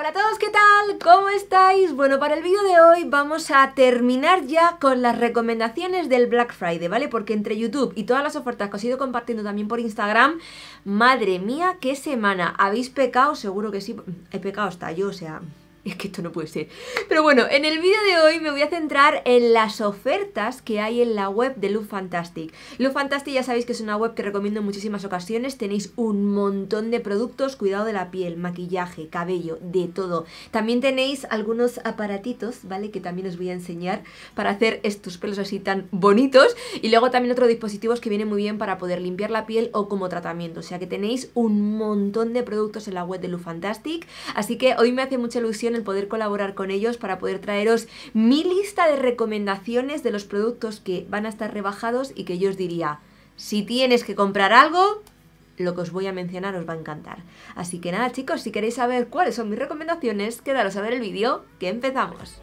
Hola a todos, ¿qué tal? ¿Cómo estáis? Bueno, para el vídeo de hoy vamos a terminar ya con las recomendaciones del Black Friday, ¿vale? Porque entre YouTube y todas las ofertas que os he ido compartiendo también por Instagram, madre mía, qué semana. ¿Habéis pecado? Seguro que sí. He pecado hasta yo, o sea, es que esto no puede ser. Pero bueno, en el vídeo de hoy me voy a centrar en las ofertas que hay en la web de Lufantastic, Fantastic. Fantastic ya sabéis que es una web que recomiendo en muchísimas ocasiones. Tenéis un montón de productos, cuidado de la piel, maquillaje, cabello, de todo. También tenéis algunos aparatitos, ¿vale? Que también os voy a enseñar para hacer estos pelos así tan bonitos. Y luego también otros dispositivos que vienen muy bien para poder limpiar la piel o como tratamiento. O sea que tenéis un montón de productos en la web de Lufantastic Así que hoy me hace mucha ilusión poder colaborar con ellos para poder traeros mi lista de recomendaciones de los productos que van a estar rebajados y que yo os diría, si tienes que comprar algo, lo que os voy a mencionar os va a encantar. Así que nada chicos, si queréis saber cuáles son mis recomendaciones, quedaros a ver el vídeo, que empezamos.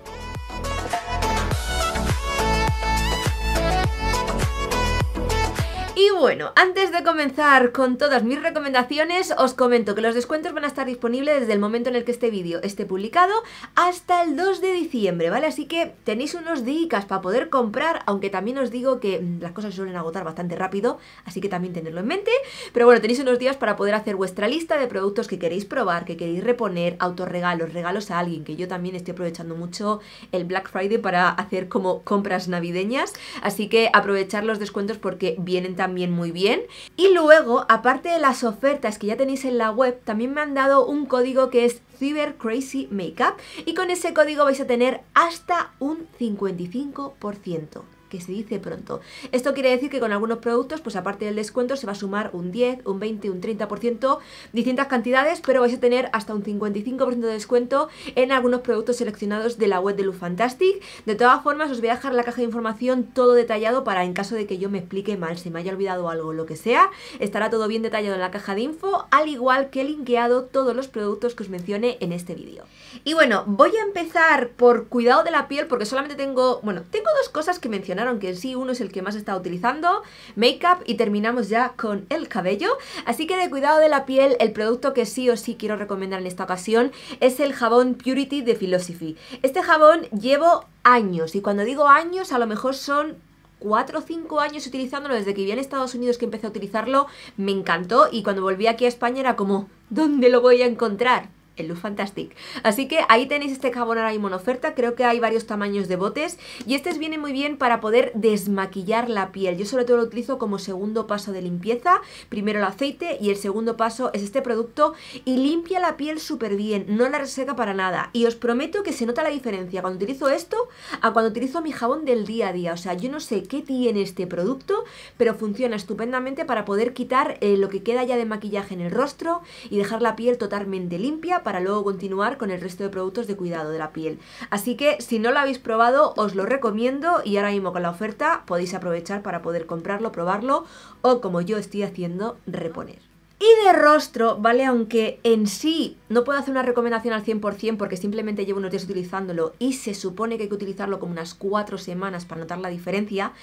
Y bueno, antes de comenzar con todas mis recomendaciones, os comento que los descuentos van a estar disponibles desde el momento en el que este vídeo esté publicado hasta el 2 de diciembre, ¿vale? Así que tenéis unos días para poder comprar, aunque también os digo que mm, las cosas suelen agotar bastante rápido, así que también tenerlo en mente. Pero bueno, tenéis unos días para poder hacer vuestra lista de productos que queréis probar, que queréis reponer, autorregalos, regalos a alguien, que yo también estoy aprovechando mucho el Black Friday para hacer como compras navideñas, así que aprovechar los descuentos porque vienen también muy bien. Y luego, aparte de las ofertas que ya tenéis en la web, también me han dado un código que es Cyber Crazy Makeup y con ese código vais a tener hasta un 55% que se dice pronto. Esto quiere decir que con algunos productos, pues aparte del descuento, se va a sumar un 10, un 20, un 30%, distintas cantidades, pero vais a tener hasta un 55% de descuento en algunos productos seleccionados de la web de Lufantastic. De todas formas, os voy a dejar la caja de información todo detallado para en caso de que yo me explique mal, si me haya olvidado algo, lo que sea, estará todo bien detallado en la caja de info, al igual que linkeado todos los productos que os mencioné en este vídeo. Y bueno, voy a empezar por cuidado de la piel porque solamente tengo, bueno, tengo dos cosas que mencionar aunque en sí uno es el que más está utilizando, makeup, y terminamos ya con el cabello. Así que de cuidado de la piel, el producto que sí o sí quiero recomendar en esta ocasión es el jabón Purity de Philosophy. Este jabón llevo años y cuando digo años a lo mejor son 4 o 5 años utilizándolo desde que viví en Estados Unidos que empecé a utilizarlo, me encantó y cuando volví aquí a España era como, ¿dónde lo voy a encontrar? el Look Fantastic. Así que ahí tenéis este jabón ahora mismo en oferta, creo que hay varios tamaños de botes y este viene muy bien para poder desmaquillar la piel. Yo sobre todo lo utilizo como segundo paso de limpieza, primero el aceite y el segundo paso es este producto y limpia la piel súper bien, no la reseca para nada. Y os prometo que se nota la diferencia cuando utilizo esto a cuando utilizo mi jabón del día a día. O sea, yo no sé qué tiene este producto, pero funciona estupendamente para poder quitar eh, lo que queda ya de maquillaje en el rostro y dejar la piel totalmente limpia para luego continuar con el resto de productos de cuidado de la piel. Así que si no lo habéis probado, os lo recomiendo y ahora mismo con la oferta podéis aprovechar para poder comprarlo, probarlo o como yo estoy haciendo, reponer. Y de rostro, ¿vale? Aunque en sí no puedo hacer una recomendación al 100% porque simplemente llevo unos días utilizándolo y se supone que hay que utilizarlo como unas 4 semanas para notar la diferencia,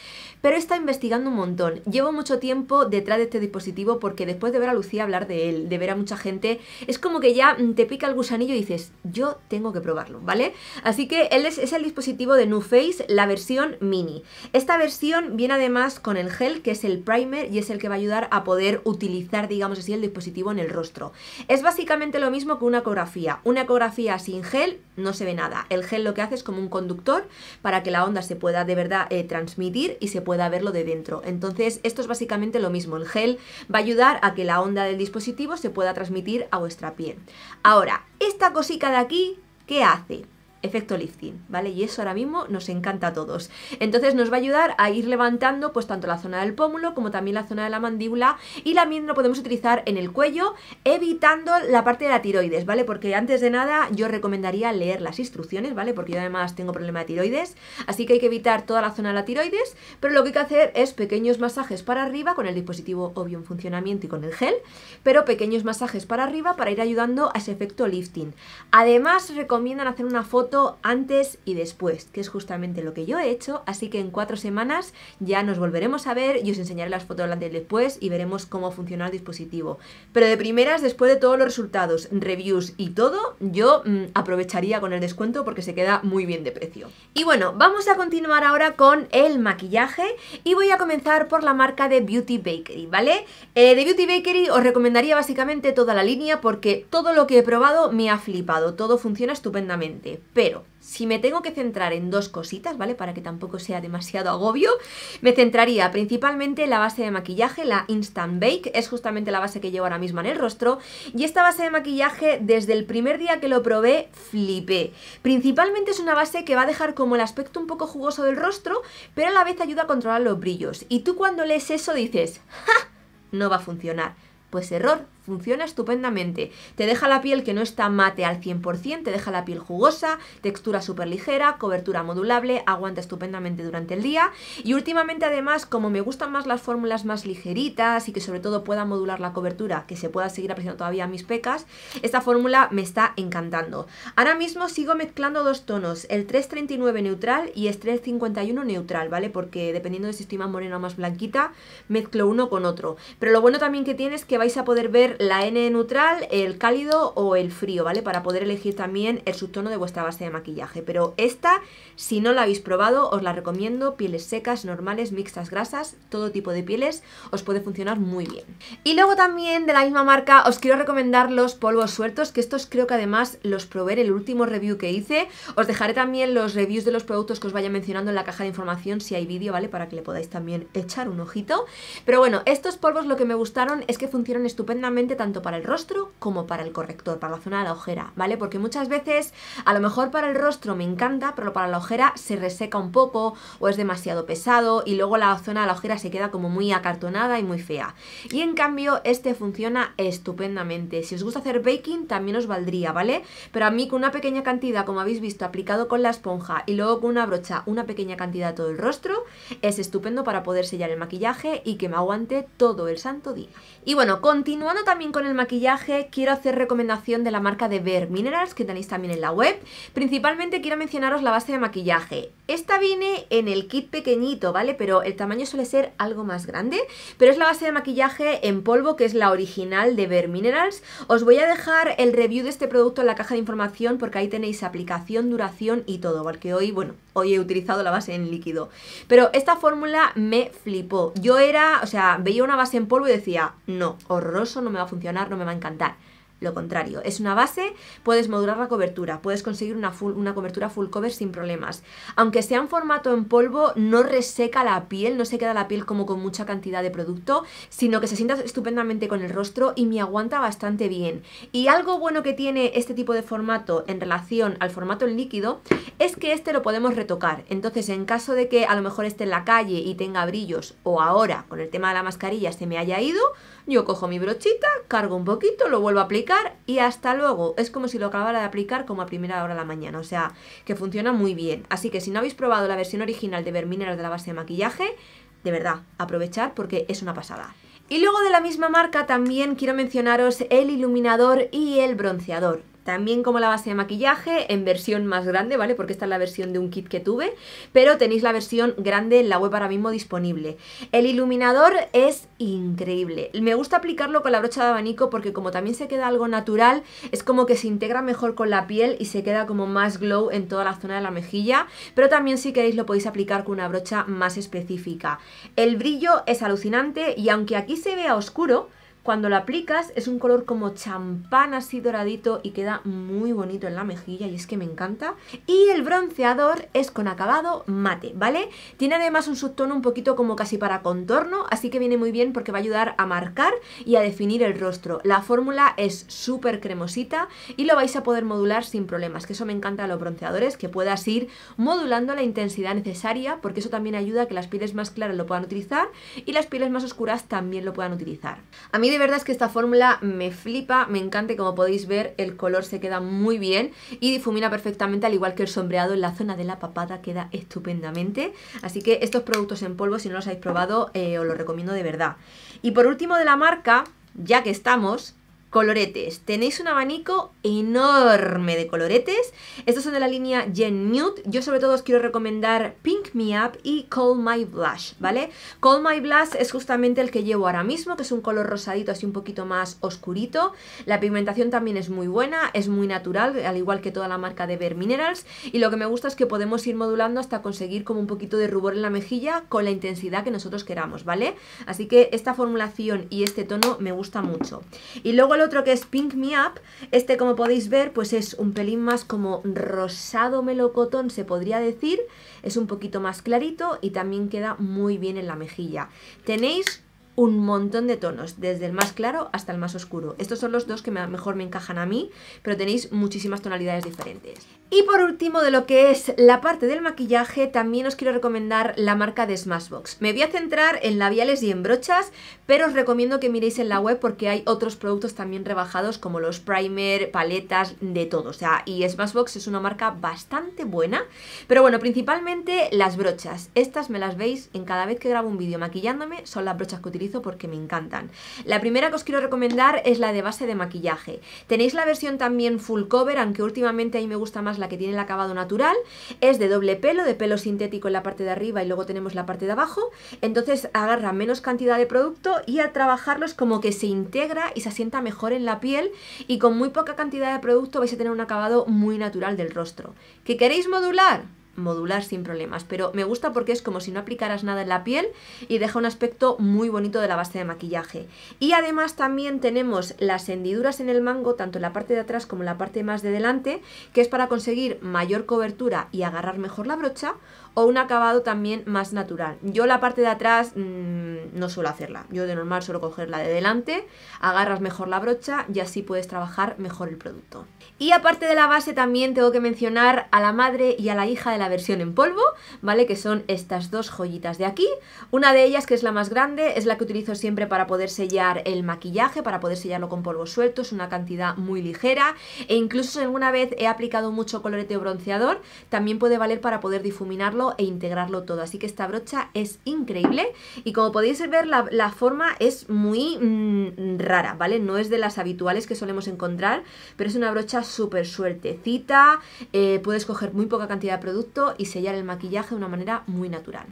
pero he estado investigando un montón. Llevo mucho tiempo detrás de este dispositivo porque después de ver a Lucía hablar de él, de ver a mucha gente, es como que ya mm, te pica el gusanillo y dices, yo tengo que probarlo, ¿vale? Así que él es, el dispositivo de New la versión mini. Esta versión viene además con el gel, que es el primer y es el que va a ayudar a poder utilizar, digamos, y el dispositivo en el rostro. Es básicamente lo mismo que una ecografía. Una ecografía sin gel no se ve nada. El gel lo que hace es como un conductor para que la onda se pueda de verdad eh, transmitir y se pueda verlo de dentro. Entonces, esto es básicamente lo mismo. El gel va a ayudar a que la onda del dispositivo se pueda transmitir a vuestra piel. Ahora, esta cosica de aquí, ¿qué hace? efecto lifting, ¿vale? Y eso ahora mismo nos encanta a todos. Entonces nos va a ayudar a ir levantando pues tanto la zona del pómulo como también la zona de la mandíbula y también lo podemos utilizar en el cuello evitando la parte de la tiroides, ¿vale? Porque antes de nada yo recomendaría leer las instrucciones, ¿vale? Porque yo además tengo problema de tiroides, así que hay que evitar toda la zona de la tiroides, pero lo que hay que hacer es pequeños masajes para arriba con el dispositivo obvio en funcionamiento y con el gel, pero pequeños masajes para arriba para ir ayudando a ese efecto lifting. Además recomiendan hacer una foto antes y después, que es justamente lo que yo he hecho, así que en cuatro semanas ya nos volveremos a ver y os enseñaré las fotos antes y después y veremos cómo funciona el dispositivo. Pero de primeras, después de todos los resultados, reviews y todo, yo mm, aprovecharía con el descuento porque se queda muy bien de precio. Y bueno, vamos a continuar ahora con el maquillaje y voy a comenzar por la marca de Beauty Bakery, ¿vale? Eh, de Beauty Bakery os recomendaría básicamente toda la línea porque todo lo que he probado me ha flipado, todo funciona estupendamente. Pero pero si me tengo que centrar en dos cositas, ¿vale? Para que tampoco sea demasiado agobio, me centraría principalmente en la base de maquillaje, la Instant Bake, es justamente la base que llevo ahora mismo en el rostro, y esta base de maquillaje desde el primer día que lo probé flipé. Principalmente es una base que va a dejar como el aspecto un poco jugoso del rostro, pero a la vez ayuda a controlar los brillos, y tú cuando lees eso dices, ¡ja! No va a funcionar. Pues error, funciona estupendamente. Te deja la piel que no está mate al 100%, te deja la piel jugosa, textura súper ligera, cobertura modulable, aguanta estupendamente durante el día. Y últimamente además, como me gustan más las fórmulas más ligeritas y que sobre todo pueda modular la cobertura, que se pueda seguir apreciando todavía mis pecas, esta fórmula me está encantando. Ahora mismo sigo mezclando dos tonos, el 339 neutral y el 351 neutral, ¿vale? Porque dependiendo de si estoy más morena o más blanquita, mezclo uno con otro. Pero lo bueno también que tiene es que vais a poder ver la N neutral, el cálido o el frío, ¿vale? Para poder elegir también el subtono de vuestra base de maquillaje. Pero esta, si no la habéis probado, os la recomiendo. Pieles secas, normales, mixtas, grasas, todo tipo de pieles, os puede funcionar muy bien. Y luego también de la misma marca os quiero recomendar los polvos sueltos, que estos creo que además los probé en el último review que hice. Os dejaré también los reviews de los productos que os vaya mencionando en la caja de información si hay vídeo, ¿vale? Para que le podáis también echar un ojito. Pero bueno, estos polvos lo que me gustaron es que funcionan estupendamente tanto para el rostro como para el corrector, para la zona de la ojera, ¿vale? Porque muchas veces, a lo mejor para el rostro me encanta, pero para la ojera se reseca un poco o es demasiado pesado y luego la zona de la ojera se queda como muy acartonada y muy fea. Y en cambio, este funciona estupendamente. Si os gusta hacer baking, también os valdría, ¿vale? Pero a mí con una pequeña cantidad, como habéis visto, aplicado con la esponja y luego con una brocha, una pequeña cantidad todo el rostro, es estupendo para poder sellar el maquillaje y que me aguante todo el santo día. Y bueno, continuando también también con el maquillaje, quiero hacer recomendación de la marca de Bare Minerals, que tenéis también en la web. Principalmente quiero mencionaros la base de maquillaje. Esta viene en el kit pequeñito, ¿vale? Pero el tamaño suele ser algo más grande. Pero es la base de maquillaje en polvo, que es la original de Bare Minerals. Os voy a dejar el review de este producto en la caja de información, porque ahí tenéis aplicación, duración y todo. Porque hoy, bueno, hoy he utilizado la base en líquido. Pero esta fórmula me flipó. Yo era, o sea, veía una base en polvo y decía, no, horroroso, no me a funcionar, no me va a encantar lo contrario. Es una base, puedes modular la cobertura, puedes conseguir una, una cobertura full cover sin problemas. Aunque sea en formato en polvo, no reseca la piel, no se queda la piel como con mucha cantidad de producto, sino que se sienta estupendamente con el rostro y me aguanta bastante bien. Y algo bueno que tiene este tipo de formato en relación al formato en líquido es que este lo podemos retocar. Entonces, en caso de que a lo mejor esté en la calle y tenga brillos o ahora con el tema de la mascarilla se me haya ido, yo cojo mi brochita, cargo un poquito, lo vuelvo a aplicar y hasta luego. Es como si lo acabara de aplicar como a primera hora de la mañana, o sea, que funciona muy bien. Así que si no habéis probado la versión original de Vermineros de la base de maquillaje, de verdad, aprovechar porque es una pasada. Y luego de la misma marca también quiero mencionaros el iluminador y el bronceador. También como la base de maquillaje en versión más grande, ¿vale? Porque esta es la versión de un kit que tuve, pero tenéis la versión grande en la web ahora mismo disponible. El iluminador es increíble. Me gusta aplicarlo con la brocha de abanico porque como también se queda algo natural, es como que se integra mejor con la piel y se queda como más glow en toda la zona de la mejilla, pero también si queréis lo podéis aplicar con una brocha más específica. El brillo es alucinante y aunque aquí se vea oscuro, cuando lo aplicas es un color como champán así doradito y queda muy bonito en la mejilla y es que me encanta. Y el bronceador es con acabado mate, ¿vale? Tiene además un subtono un poquito como casi para contorno, así que viene muy bien porque va a ayudar a marcar y a definir el rostro. La fórmula es súper cremosita y lo vais a poder modular sin problemas, que eso me encanta de los bronceadores, que puedas ir modulando la intensidad necesaria porque eso también ayuda a que las pieles más claras lo puedan utilizar y las pieles más oscuras también lo puedan utilizar. A mí de verdad es que esta fórmula me flipa, me encanta como podéis ver el color se queda muy bien y difumina perfectamente al igual que el sombreado en la zona de la papada queda estupendamente. Así que estos productos en polvo si no los habéis probado eh, os los recomiendo de verdad. Y por último de la marca, ya que estamos, Coloretes. Tenéis un abanico enorme de coloretes. Estos son de la línea Gen Nude. Yo sobre todo os quiero recomendar Pink Me Up y Call My Blush, ¿vale? Call My Blush es justamente el que llevo ahora mismo, que es un color rosadito así un poquito más oscurito. La pigmentación también es muy buena, es muy natural, al igual que toda la marca de Bare Minerals. Y lo que me gusta es que podemos ir modulando hasta conseguir como un poquito de rubor en la mejilla con la intensidad que nosotros queramos, ¿vale? Así que esta formulación y este tono me gusta mucho. Y luego otro que es Pink Me Up, este como podéis ver pues es un pelín más como rosado melocotón se podría decir, es un poquito más clarito y también queda muy bien en la mejilla. Tenéis un montón de tonos, desde el más claro hasta el más oscuro. Estos son los dos que mejor me encajan a mí, pero tenéis muchísimas tonalidades diferentes. Y por último, de lo que es la parte del maquillaje, también os quiero recomendar la marca de Smashbox. Me voy a centrar en labiales y en brochas, pero os recomiendo que miréis en la web porque hay otros productos también rebajados como los primer, paletas, de todo. O sea, y Smashbox es una marca bastante buena. Pero bueno, principalmente las brochas. Estas me las veis en cada vez que grabo un vídeo maquillándome, son las brochas que utilizo porque me encantan. La primera que os quiero recomendar es la de base de maquillaje. Tenéis la versión también full cover, aunque últimamente a mí me gusta más la que tiene el acabado natural, es de doble pelo, de pelo sintético en la parte de arriba y luego tenemos la parte de abajo, entonces agarra menos cantidad de producto y al trabajarlos como que se integra y se asienta mejor en la piel y con muy poca cantidad de producto vais a tener un acabado muy natural del rostro. ¿Qué queréis modular? modular sin problemas, pero me gusta porque es como si no aplicaras nada en la piel y deja un aspecto muy bonito de la base de maquillaje. Y además también tenemos las hendiduras en el mango, tanto en la parte de atrás como en la parte más de delante, que es para conseguir mayor cobertura y agarrar mejor la brocha, o un acabado también más natural. Yo la parte de atrás mm, no suelo hacerla, yo de normal suelo cogerla de delante, agarras mejor la brocha y así puedes trabajar mejor el producto. Y aparte de la base también tengo que mencionar a la madre y a la hija de la versión en polvo, ¿vale? Que son estas dos joyitas de aquí. Una de ellas, que es la más grande, es la que utilizo siempre para poder sellar el maquillaje, para poder sellarlo con polvo suelto, es una cantidad muy ligera e incluso si alguna vez he aplicado mucho o bronceador, también puede valer para poder difuminarlo e integrarlo todo. Así que esta brocha es increíble y como podéis ver la, forma es muy mm, rara, ¿vale? No es de las habituales que solemos encontrar, pero es una brocha súper suertecita, eh, puedes coger muy poca cantidad de producto y sellar el maquillaje de una manera muy natural.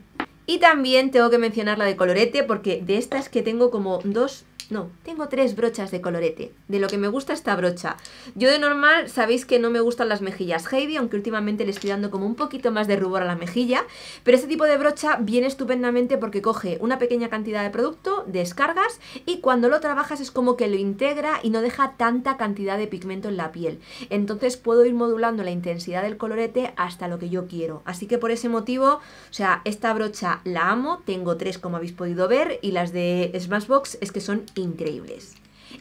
Y también tengo que mencionar la de colorete porque de estas que tengo como dos no, tengo tres brochas de colorete. De lo que me gusta esta brocha. Yo de normal, sabéis que no me gustan las mejillas Heidi, aunque últimamente le estoy dando como un poquito más de rubor a la mejilla. Pero este tipo de brocha viene estupendamente porque coge una pequeña cantidad de producto, descargas y cuando lo trabajas es como que lo integra y no deja tanta cantidad de pigmento en la piel. Entonces puedo ir modulando la intensidad del colorete hasta lo que yo quiero. Así que por ese motivo, o sea, esta brocha la amo, tengo tres como habéis podido ver y las de Smashbox es que son increíbles.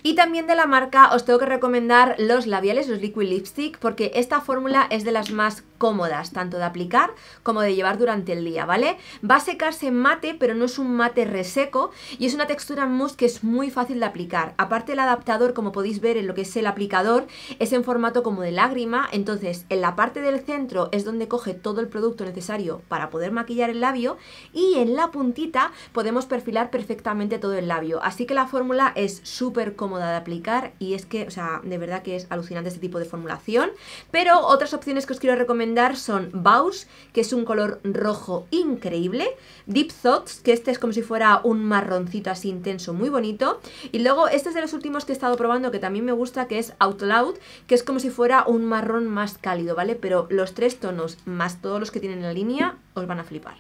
Y también de la marca os tengo que recomendar los labiales, los Liquid Lipstick, porque esta fórmula es de las más cómodas, tanto de aplicar como de llevar durante el día, ¿vale? Va a secarse en mate, pero no es un mate reseco y es una textura en mousse que es muy fácil de aplicar. Aparte el adaptador, como podéis ver en lo que es el aplicador, es en formato como de lágrima, entonces en la parte del centro es donde coge todo el producto necesario para poder maquillar el labio y en la puntita podemos perfilar perfectamente todo el labio. Así que la fórmula es súper cómoda de aplicar y es que, o sea, de verdad que es alucinante este tipo de formulación. Pero otras opciones que os quiero recomendar son Baus, que es un color rojo increíble, Deep Thoughts, que este es como si fuera un marroncito así intenso, muy bonito, y luego este es de los últimos que he estado probando que también me gusta, que es Out Loud, que es como si fuera un marrón más cálido, ¿vale? Pero los tres tonos más todos los que tienen en la línea os van a flipar.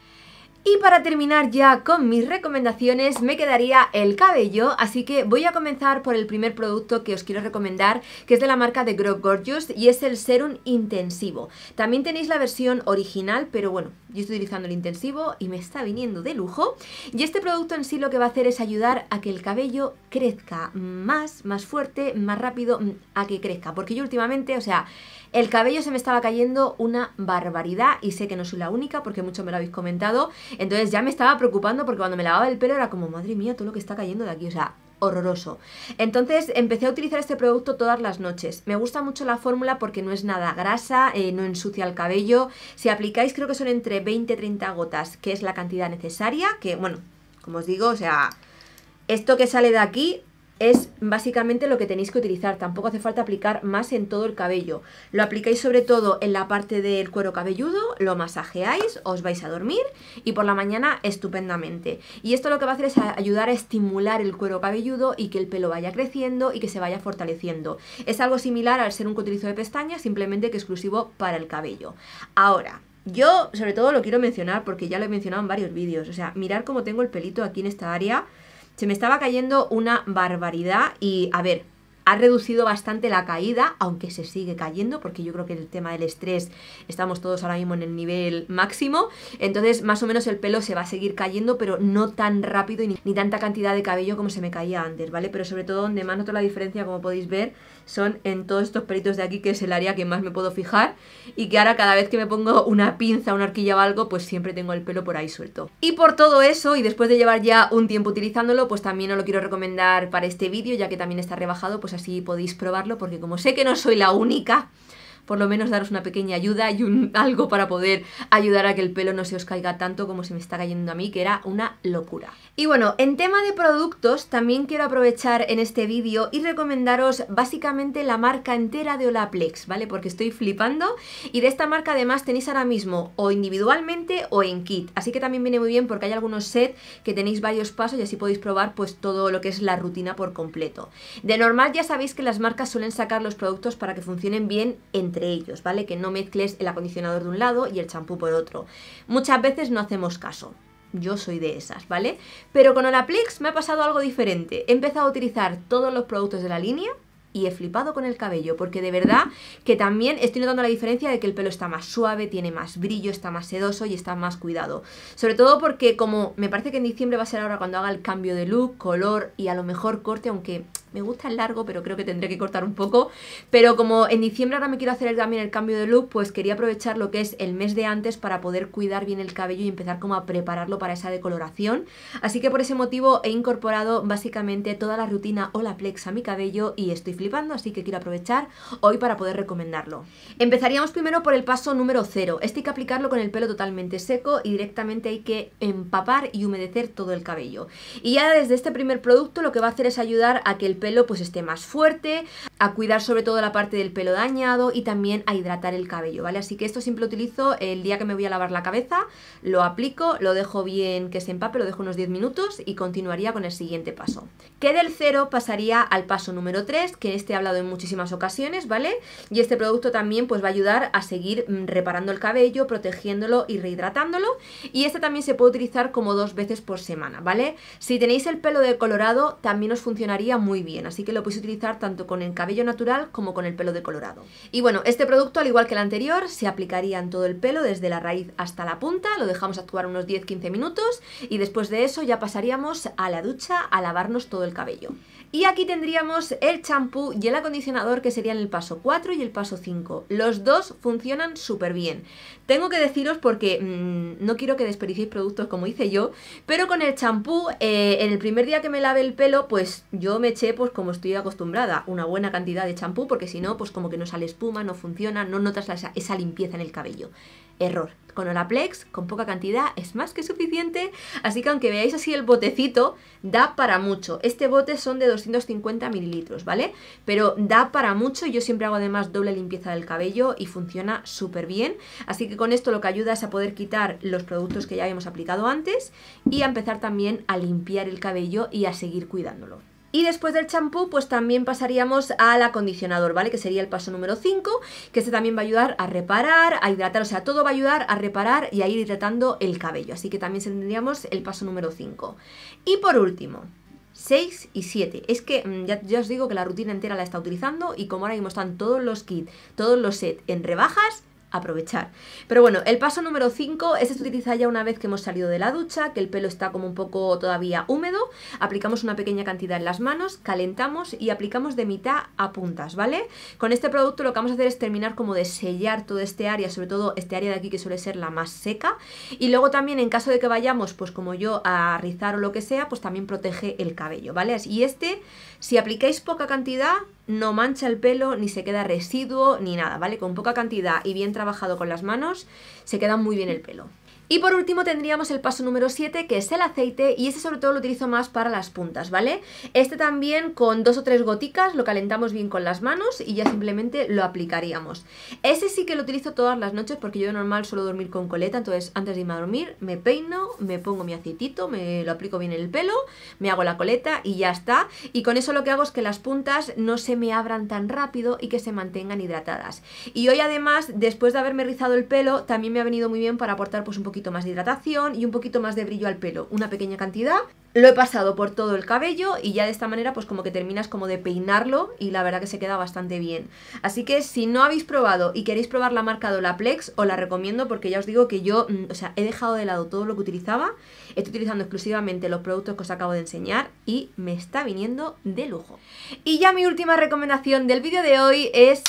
Y para terminar ya con mis recomendaciones me quedaría el cabello, así que voy a comenzar por el primer producto que os quiero recomendar, que es de la marca de Grow Gorgeous y es el Serum Intensivo. También tenéis la versión original, pero bueno, yo estoy utilizando el intensivo y me está viniendo de lujo. Y este producto en sí lo que va a hacer es ayudar a que el cabello crezca más, más fuerte, más rápido, mm, a que crezca. Porque yo últimamente, o sea, el cabello se me estaba cayendo una barbaridad y sé que no soy la única porque muchos me lo habéis comentado. Entonces ya me estaba preocupando porque cuando me lavaba el pelo era como, madre mía, todo lo que está cayendo de aquí. O sea, horroroso. Entonces empecé a utilizar este producto todas las noches. Me gusta mucho la fórmula porque no es nada grasa, eh, no ensucia el cabello. Si aplicáis creo que son entre 20 y 30 gotas, que es la cantidad necesaria, que bueno, como os digo, o sea, esto que sale de aquí es básicamente lo que tenéis que utilizar, tampoco hace falta aplicar más en todo el cabello. Lo aplicáis sobre todo en la parte del cuero cabelludo, lo masajeáis, os vais a dormir y por la mañana estupendamente. Y esto lo que va a hacer es ayudar a estimular el cuero cabelludo y que el pelo vaya creciendo y que se vaya fortaleciendo. Es algo similar al ser un utilizo de pestañas, simplemente que exclusivo para el cabello. Ahora, yo sobre todo lo quiero mencionar porque ya lo he mencionado en varios vídeos, o sea, mirar cómo tengo el pelito aquí en esta área se me estaba cayendo una barbaridad y a ver, ha reducido bastante la caída, aunque se sigue cayendo, porque yo creo que el tema del estrés estamos todos ahora mismo en el nivel máximo. Entonces, más o menos el pelo se va a seguir cayendo, pero no tan rápido y ni, tanta cantidad de cabello como se me caía antes, ¿vale? Pero sobre todo donde más noto la diferencia, como podéis ver, son en todos estos pelitos de aquí, que es el área que más me puedo fijar y que ahora cada vez que me pongo una pinza, una horquilla o algo, pues siempre tengo el pelo por ahí suelto. Y por todo eso, y después de llevar ya un tiempo utilizándolo, pues también os lo quiero recomendar para este vídeo, ya que también está rebajado, pues así podéis probarlo, porque como sé que no soy la única, por lo menos daros una pequeña ayuda y un, algo para poder ayudar a que el pelo no se os caiga tanto como se me está cayendo a mí, que era una locura. Y bueno, en tema de productos, también quiero aprovechar en este vídeo y recomendaros básicamente la marca entera de Olaplex, ¿vale? Porque estoy flipando y de esta marca además tenéis ahora mismo o individualmente o en kit, así que también viene muy bien porque hay algunos sets que tenéis varios pasos y así podéis probar pues todo lo que es la rutina por completo. De normal ya sabéis que las marcas suelen sacar los productos para que funcionen bien entre ellos, ¿vale? Que no mezcles el acondicionador de un lado y el champú por otro. Muchas veces no hacemos caso. Yo soy de esas, ¿vale? Pero con Olaplex me ha pasado algo diferente. He empezado a utilizar todos los productos de la línea y he flipado con el cabello, porque de verdad que también estoy notando la diferencia de que el pelo está más suave, tiene más brillo, está más sedoso y está más cuidado. Sobre todo porque como me parece que en diciembre va a ser ahora cuando haga el cambio de look, color y a lo mejor corte, aunque me gusta el largo, pero creo que tendré que cortar un poco. Pero como en diciembre ahora me quiero hacer también el cambio de look, pues quería aprovechar lo que es el mes de antes para poder cuidar bien el cabello y empezar como a prepararlo para esa decoloración. Así que por ese motivo he incorporado básicamente toda la rutina Olaplex a mi cabello y estoy flipando, así que quiero aprovechar hoy para poder recomendarlo. Empezaríamos primero por el paso número 0. Este hay que aplicarlo con el pelo totalmente seco y directamente hay que empapar y humedecer todo el cabello. Y ya desde este primer producto lo que va a hacer es ayudar a que el pelo pues esté más fuerte, a cuidar sobre todo la parte del pelo dañado y también a hidratar el cabello, ¿vale? Así que esto siempre lo utilizo el día que me voy a lavar la cabeza, lo aplico, lo dejo bien que se empape, lo dejo unos 10 minutos y continuaría con el siguiente paso. Que del cero pasaría al paso número 3, que este he hablado en muchísimas ocasiones, ¿vale? Y este producto también pues va a ayudar a seguir mm, reparando el cabello, protegiéndolo y rehidratándolo. Y este también se puede utilizar como dos veces por semana, ¿vale? Si tenéis el pelo decolorado, también os funcionaría muy bien así que lo puedes utilizar tanto con el cabello natural como con el pelo decolorado. Y bueno, este producto, al igual que el anterior, se aplicaría en todo el pelo, desde la raíz hasta la punta, lo dejamos actuar unos 10-15 minutos y después de eso ya pasaríamos a la ducha a lavarnos todo el cabello. Y aquí tendríamos el champú y el acondicionador que serían el paso 4 y el paso 5. Los dos funcionan súper bien. Tengo que deciros porque mm, no quiero que desperdiciéis productos como hice yo, pero con el champú, eh, en el primer día que me lave el pelo, pues yo me eché, pues como estoy acostumbrada, una buena cantidad de champú, porque si no, pues como que no sale espuma, no funciona, no notas esa, limpieza en el cabello. Error. Con Olaplex, con poca cantidad, es más que suficiente, así que aunque veáis así el botecito, da para mucho. Este bote son de dos 250 mililitros, ¿vale? Pero da para mucho, yo siempre hago además doble limpieza del cabello y funciona súper bien, así que con esto lo que ayuda es a poder quitar los productos que ya habíamos aplicado antes y a empezar también a limpiar el cabello y a seguir cuidándolo. Y después del champú, pues también pasaríamos al acondicionador, ¿vale? Que sería el paso número 5, que este también va a ayudar a reparar, a hidratar, o sea, todo va a ayudar a reparar y a ir hidratando el cabello. Así que también tendríamos el paso número 5. Y por último, 6 y 7. Es que mm, ya, os digo que la rutina entera la está utilizando y como ahora mismo están todos los kits, todos los sets en rebajas, aprovechar. Pero bueno, el paso número 5 es utilizar ya una vez que hemos salido de la ducha, que el pelo está como un poco todavía húmedo, aplicamos una pequeña cantidad en las manos, calentamos y aplicamos de mitad a puntas, ¿vale? Con este producto lo que vamos a hacer es terminar como de sellar todo este área, sobre todo este área de aquí que suele ser la más seca, y luego también en caso de que vayamos, pues como yo, a rizar o lo que sea, pues también protege el cabello, ¿vale? Y este si aplicáis poca cantidad, no mancha el pelo, ni se queda residuo, ni nada, ¿vale? Con poca cantidad y bien trabajado con las manos, se queda muy bien el pelo. Y por último tendríamos el paso número 7, que es el aceite, y este sobre todo lo utilizo más para las puntas, ¿vale? Este también con dos o tres goticas lo calentamos bien con las manos y ya simplemente lo aplicaríamos. Ese sí que lo utilizo todas las noches porque yo normal suelo dormir con coleta, entonces antes de irme a dormir me peino, me pongo mi aceitito, me lo aplico bien en el pelo, me hago la coleta y ya está. Y con eso lo que hago es que las puntas no se me abran tan rápido y que se mantengan hidratadas. Y hoy además, después de haberme rizado el pelo, también me ha venido muy bien para aportar pues un poquito poquito más de hidratación y un poquito más de brillo al pelo, una pequeña cantidad. Lo he pasado por todo el cabello y ya de esta manera pues como que terminas como de peinarlo y la verdad que se queda bastante bien. Así que si no habéis probado y queréis probar la marca Dolaplex, os la recomiendo porque ya os digo que yo, mm, o sea, he dejado de lado todo lo que utilizaba, estoy utilizando exclusivamente los productos que os acabo de enseñar y me está viniendo de lujo. Y ya mi última recomendación del vídeo de hoy es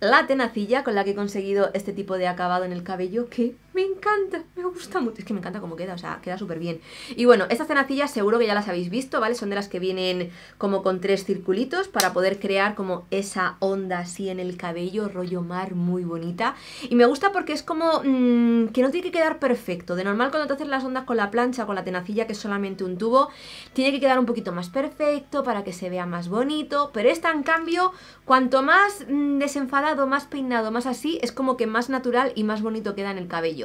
la tenacilla con la que he conseguido este tipo de acabado en el cabello que me encanta, me gusta mucho. Es que me encanta cómo queda, o sea, queda súper bien. Y bueno, estas tenacillas seguro que ya las habéis visto, ¿vale? Son de las que vienen como con tres circulitos para poder crear como esa onda así en el cabello, rollo mar, muy bonita. Y me gusta porque es como mm, que no tiene que quedar perfecto. De normal cuando te haces las ondas con la plancha, con la tenacilla, que es solamente un tubo, tiene que quedar un poquito más perfecto para que se vea más bonito. Pero esta, en cambio, cuanto más mm, desenfadado, más peinado, más así, es como que más natural y más bonito queda en el cabello.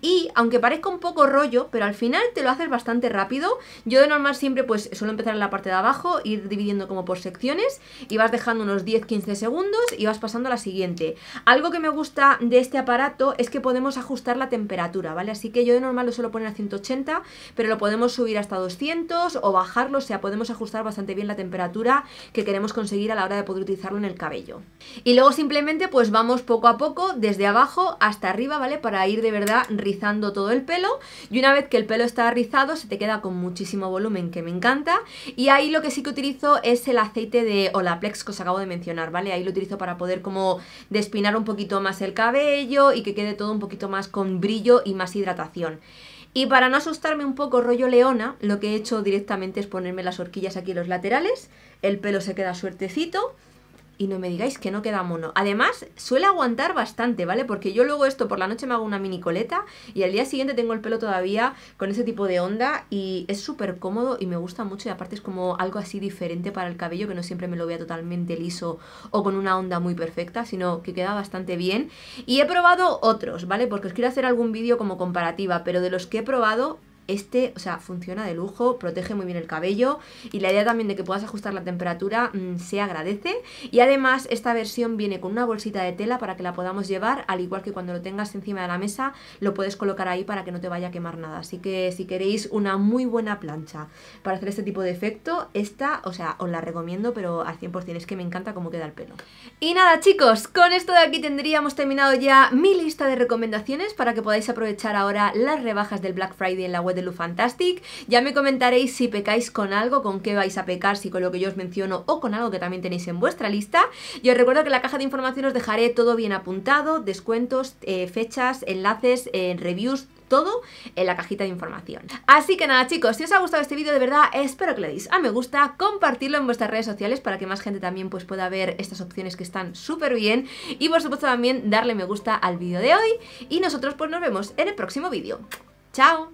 Y aunque parezca un poco rollo, pero al final te lo haces bastante rápido. Yo de normal siempre pues suelo empezar en la parte de abajo, ir dividiendo como por secciones y vas dejando unos 10-15 segundos y vas pasando a la siguiente. Algo que me gusta de este aparato es que podemos ajustar la temperatura, ¿vale? Así que yo de normal lo suelo poner a 180, pero lo podemos subir hasta 200 o bajarlo, o sea, podemos ajustar bastante bien la temperatura que queremos conseguir a la hora de poder utilizarlo en el cabello. Y luego simplemente pues vamos poco a poco desde abajo hasta arriba, ¿vale? Para ir de Rizando todo el pelo y una vez que el pelo está rizado se te queda con muchísimo volumen que me encanta y ahí lo que sí que utilizo es el aceite de Olaplex que os acabo de mencionar, ¿vale? Ahí lo utilizo para poder como despinar un poquito más el cabello y que quede todo un poquito más con brillo y más hidratación. Y para no asustarme un poco rollo leona, lo que he hecho directamente es ponerme las horquillas aquí en los laterales, el pelo se queda suertecito y no me digáis que no queda mono. Además, suele aguantar bastante, ¿vale? Porque yo luego esto por la noche me hago una mini coleta y al día siguiente tengo el pelo todavía con ese tipo de onda y es súper cómodo y me gusta mucho y aparte es como algo así diferente para el cabello que no siempre me lo vea totalmente liso o con una onda muy perfecta, sino que queda bastante bien. Y he probado otros, ¿vale? Porque os quiero hacer algún vídeo como comparativa, pero de los que he probado, este, o sea, funciona de lujo, protege muy bien el cabello y la idea también de que puedas ajustar la temperatura mm, se agradece. Y además esta versión viene con una bolsita de tela para que la podamos llevar, al igual que cuando lo tengas encima de la mesa lo puedes colocar ahí para que no te vaya a quemar nada. Así que si queréis una muy buena plancha para hacer este tipo de efecto, esta, o sea, os la recomiendo, pero al 100% es que me encanta cómo queda el pelo. Y nada chicos, con esto de aquí tendríamos terminado ya mi lista de recomendaciones para que podáis aprovechar ahora las rebajas del Black Friday en la web de de fantastic Ya me comentaréis si pecáis con algo, con qué vais a pecar, si con lo que yo os menciono o con algo que también tenéis en vuestra lista. Y os recuerdo que en la caja de información os dejaré todo bien apuntado, descuentos, eh, fechas, enlaces, eh, reviews, todo en la cajita de información. Así que nada chicos, si os ha gustado este vídeo de verdad espero que le deis a me gusta, compartirlo en vuestras redes sociales para que más gente también pues pueda ver estas opciones que están súper bien y por supuesto también darle me gusta al vídeo de hoy y nosotros pues nos vemos en el próximo vídeo. ¡Chao!